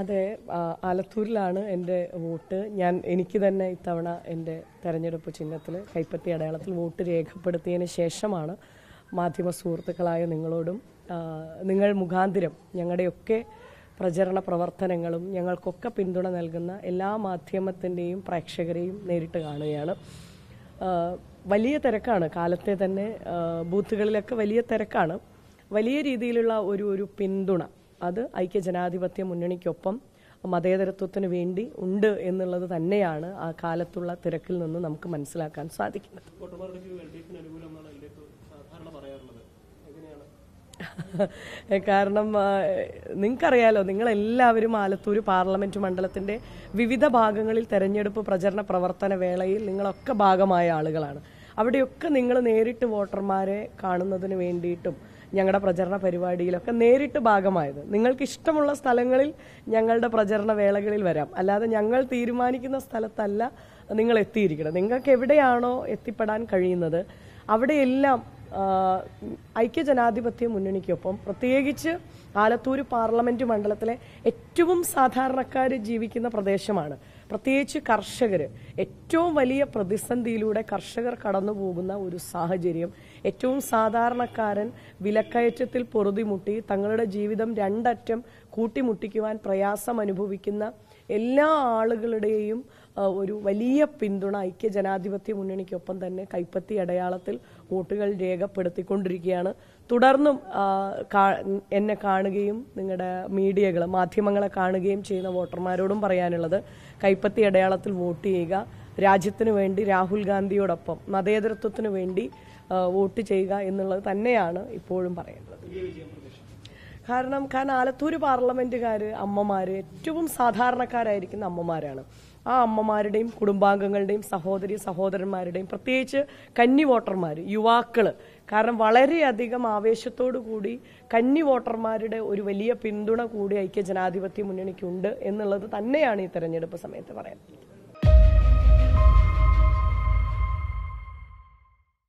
അതെ ആലത്തൂരിലാണ് എൻ്റെ വോട്ട് ഞാൻ എനിക്ക് തന്നെ ഇത്തവണ എൻ്റെ തെരഞ്ഞെടുപ്പ് ചിഹ്നത്തിൽ കൈപ്പത്തി അടയാളത്തിൽ വോട്ട് രേഖപ്പെടുത്തിയതിന് ശേഷമാണ് മാധ്യമ സുഹൃത്തുക്കളായ നിങ്ങളോടും നിങ്ങൾ മുഖാന്തിരം ഞങ്ങളുടെയൊക്കെ പ്രചരണ പ്രവർത്തനങ്ങളും ഞങ്ങൾക്കൊക്കെ പിന്തുണ നൽകുന്ന എല്ലാ മാധ്യമത്തിൻ്റെയും പ്രേക്ഷകരെയും നേരിട്ട് കാണുകയാണ് വലിയ തിരക്കാണ് കാലത്തെ തന്നെ ബൂത്തുകളിലൊക്കെ വലിയ തിരക്കാണ് വലിയ രീതിയിലുള്ള ഒരു ഒരു പിന്തുണ അത് ഐക്യ ജനാധിപത്യ മുന്നണിക്കൊപ്പം മതേതരത്വത്തിന് വേണ്ടി ഉണ്ട് എന്നുള്ളത് തന്നെയാണ് ആ കാലത്തുള്ള തിരക്കിൽ നിന്ന് നമുക്ക് മനസ്സിലാക്കാൻ സാധിക്കുന്നത് കാരണം നിങ്ങൾക്കറിയാലോ നിങ്ങളെല്ലാവരും ആലത്തൂർ പാർലമെന്റ് മണ്ഡലത്തിന്റെ വിവിധ ഭാഗങ്ങളിൽ തെരഞ്ഞെടുപ്പ് പ്രചരണ പ്രവർത്തന വേളയിൽ നിങ്ങളൊക്കെ ഭാഗമായ ആളുകളാണ് അവിടെയൊക്കെ നിങ്ങൾ നേരിട്ട് വോട്ടർമാരെ കാണുന്നതിന് വേണ്ടിയിട്ടും ഞങ്ങളുടെ പ്രചരണ പരിപാടിയിലൊക്കെ നേരിട്ട് ഭാഗമായത് നിങ്ങൾക്ക് ഇഷ്ടമുള്ള സ്ഥലങ്ങളിൽ ഞങ്ങളുടെ പ്രചരണ വേളകളിൽ വരാം അല്ലാതെ ഞങ്ങൾ തീരുമാനിക്കുന്ന സ്ഥലത്തല്ല നിങ്ങൾ എത്തിയിരിക്കണം നിങ്ങൾക്ക് എവിടെയാണോ എത്തിപ്പെടാൻ കഴിയുന്നത് അവിടെയെല്ലാം ഐക്യജനാധിപത്യ മുന്നണിക്കൊപ്പം പ്രത്യേകിച്ച് ആലത്തൂർ പാർലമെന്റ് മണ്ഡലത്തിലെ ഏറ്റവും സാധാരണക്കാർ ജീവിക്കുന്ന പ്രദേശമാണ് പ്രത്യേകിച്ച് കർഷകർ ഏറ്റവും വലിയ പ്രതിസന്ധിയിലൂടെ കർഷകർ കടന്നു പോകുന്ന ഒരു സാഹചര്യം ഏറ്റവും സാധാരണക്കാരൻ വിലക്കയറ്റത്തിൽ പൊറുതിമുട്ടി തങ്ങളുടെ ജീവിതം രണ്ടറ്റം കൂട്ടിമുട്ടിക്കുവാൻ പ്രയാസം അനുഭവിക്കുന്ന എല്ലാ ആളുകളുടെയും ഒരു വലിയ പിന്തുണ ഐക്യ ജനാധിപത്യ മുന്നണിക്കൊപ്പം തന്നെ കൈപ്പത്തി അടയാളത്തിൽ വോട്ടുകൾ രേഖപ്പെടുത്തിക്കൊണ്ടിരിക്കുകയാണ് തുടർന്നും എന്നെ കാണുകയും നിങ്ങളുടെ മീഡിയകൾ മാധ്യമങ്ങളെ കാണുകയും ചെയ്യുന്ന വോട്ടർമാരോടും പറയാനുള്ളത് കൈപ്പത്തി അടയാളത്തിൽ വോട്ട് ചെയ്യുക രാജ്യത്തിനു വേണ്ടി രാഹുൽ ഗാന്ധിയോടൊപ്പം മതേതരത്വത്തിനു വേണ്ടി വോട്ട് ചെയ്യുക എന്നുള്ളത് തന്നെയാണ് ഇപ്പോഴും പറയുന്നത് കാരണം കാരണം ആലത്തൂർ പാർലമെന്റുകാർ അമ്മമാർ ഏറ്റവും സാധാരണക്കാരായിരിക്കുന്ന അമ്മമാരാണ് ആ അമ്മമാരുടെയും കുടുംബാംഗങ്ങളുടെയും സഹോദരി സഹോദരന്മാരുടെയും പ്രത്യേകിച്ച് കന്നി വോട്ടർമാർ യുവാക്കൾ കാരണം വളരെയധികം ആവേശത്തോടു കൂടി കന്നി വോട്ടർമാരുടെ ഒരു വലിയ പിന്തുണ കൂടി ഐക്യ ജനാധിപത്യ മുന്നണിക്കുണ്ട് എന്നുള്ളത് തന്നെയാണ് ഈ തെരഞ്ഞെടുപ്പ് സമയത്ത് പറയാൻ